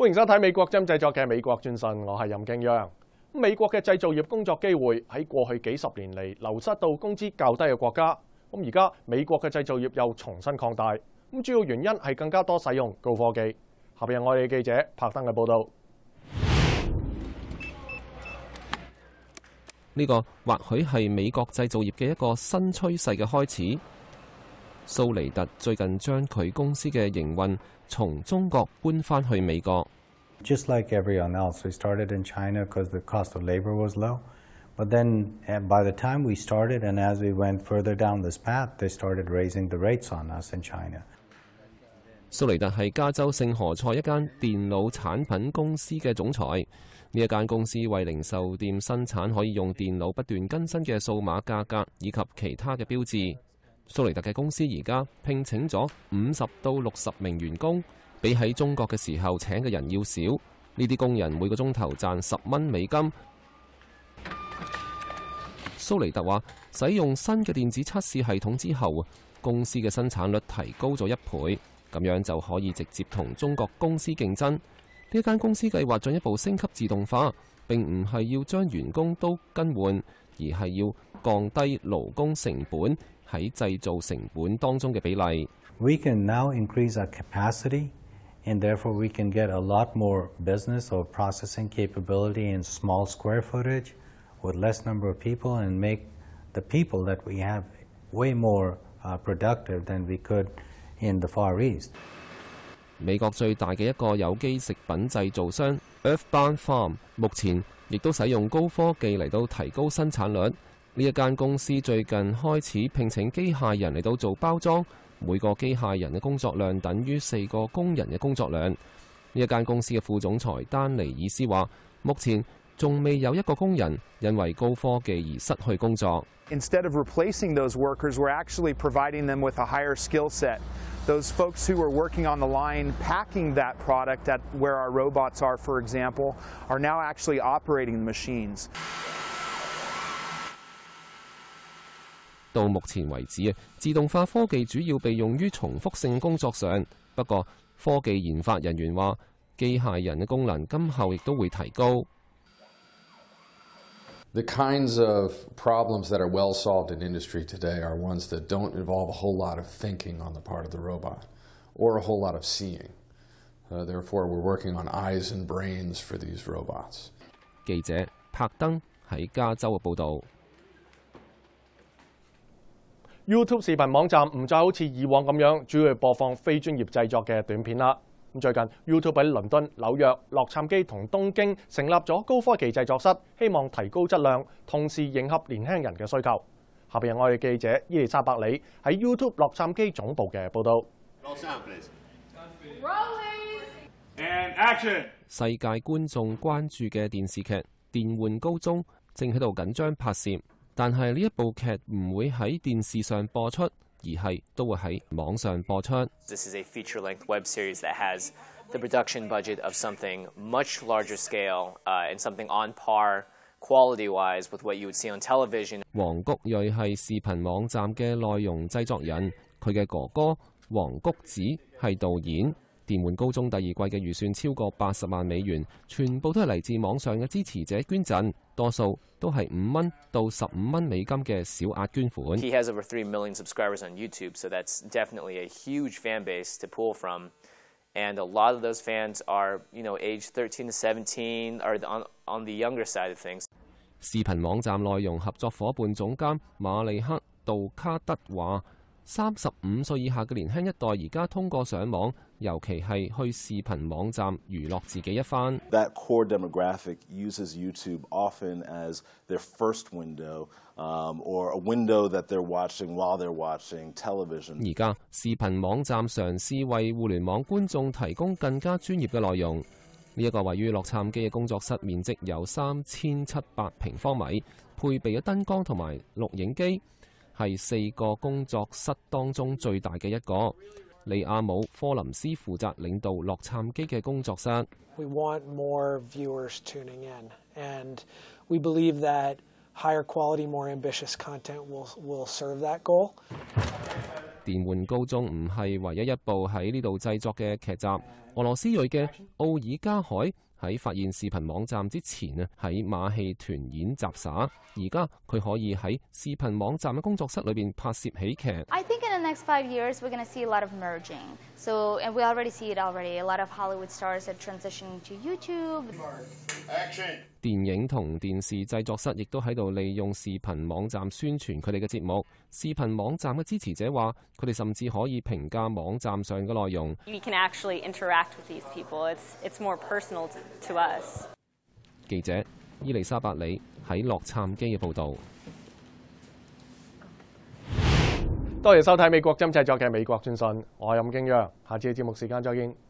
欢迎收睇美国针制作嘅《美国转身》，我系任敬央。美国嘅制造业工作机会喺过去几十年嚟流失到工资较低嘅国家。咁而家美国嘅制造业又重新扩大。咁主要原因系更加多使用高科技。下边我哋记者柏登嘅报道，呢个或许系美国制造业嘅一个新趋势嘅开始。苏尼特最近将佢公司嘅营运从中国搬翻去美国。Just like everyone else, we started in China because the cost of l a b o r was low. But then, by the time we started and as we went further down this path, they started raising the rates on us in China。苏尼特系加州圣何塞一间电脑产品公司嘅总裁。呢一间公司为零售店生产可以用电脑不断更新嘅数码价格以及其他嘅标志，蘇尼特嘅公司而家聘請咗五十到六十名員工，比喺中國嘅時候請嘅人要少。呢啲工人每個鐘頭賺十蚊美金。蘇尼特話：使用新嘅電子測試系統之後，公司嘅生產率提高咗一倍，咁樣就可以直接同中國公司競爭。呢間公司計劃進一步升級自動化，並唔係要將員工都更換，而係要降低勞工成本。喺製造成本當中嘅比例。We can now increase our capacity, and therefore we can get a lot more business or processing capability in small square footage with less number of people and make the people that we have way more uh, productive than we could in the Far East。美國最大嘅一個有機食品製造商 Earthbound Farm 呢一间公司最近开始聘请机械人嚟到做包装，每个机械人嘅工作量等于四个工人嘅工作量。呢一间公司嘅副总裁丹尼尔斯话：，目前仲未有一个工人因为高科技而失去工作。Instead of replacing those workers, we're actually providing them with a higher skill set. Those folks who a r e working on the line packing that product at where our robots are, for example, are now actually operating the machines. 到目前为止啊，自动化科技主要被用于重复性工作上。不过，科技研发人员话，机械人嘅功能今后亦都会提高。The kinds of problems that are well solved in industry today are ones that don't involve a whole lot of thinking on the part of the robot or a whole lot of seeing. Therefore, we're working on eyes and brains for these robots. 记者柏登喺加州嘅报道。YouTube 視頻網站唔再好似以往咁樣，主要播放非專業製作嘅短片啦。咁最近 YouTube 喺倫敦、紐約、洛杉磯同東京成立咗高科技製作室，希望提高質量，同時迎合年輕人嘅需求。下边我哋記者伊利莎白里喺 YouTube 洛杉磯總部嘅報導。世界觀眾關注嘅電視劇《電玩高中》正喺度緊張拍攝。但系呢一部剧唔会喺电视上播出，而系都会喺网上播出。黄谷瑞系视频网站嘅内容制作人，佢嘅哥哥黄谷子系导演。屯门高中第二季嘅预算超过八十万美元，全部都系嚟自网上嘅支持者捐赠，多数都系五蚊到十五蚊美金嘅小额捐款。视频网站内容合作伙伴总监马利克杜卡德话：，三十五岁以下嘅年轻一代而家通过上网。尤其係去視頻網站娛樂自己一番。而家視頻網站嘗試為互聯網觀眾提供更加專業嘅內容。呢一個位於洛杉磯嘅工作室面積有三千七百平方米，配備咗燈光同埋錄影機，係四個工作室當中最大嘅一個。利亚姆科林斯負責領導洛杉矶嘅工作室。We want viewers more tuning in, 電玩高中唔係唯一一部喺呢度製作嘅劇集。俄羅斯裔嘅奧爾加海喺發現視頻網站之前啊，喺馬戲團演杂耍，而家佢可以喺視頻網站嘅工作室裏边拍攝喜劇。the next five years, we're going to see a lot of merging. So, and we already see it already. A lot of Hollywood stars are transitioning to YouTube. Action. 電影同電視製作室亦都喺度利用視頻網站宣傳佢哋嘅節目。視頻網站嘅支持者話：佢哋甚至可以評價網站上嘅內容。We can actually interact with these people. It's it's more personal to us. 記者伊麗莎白里喺洛杉磯嘅報導。多谢收睇美国针制作嘅《美国专讯》，我系任敬约，下次节目时间再见。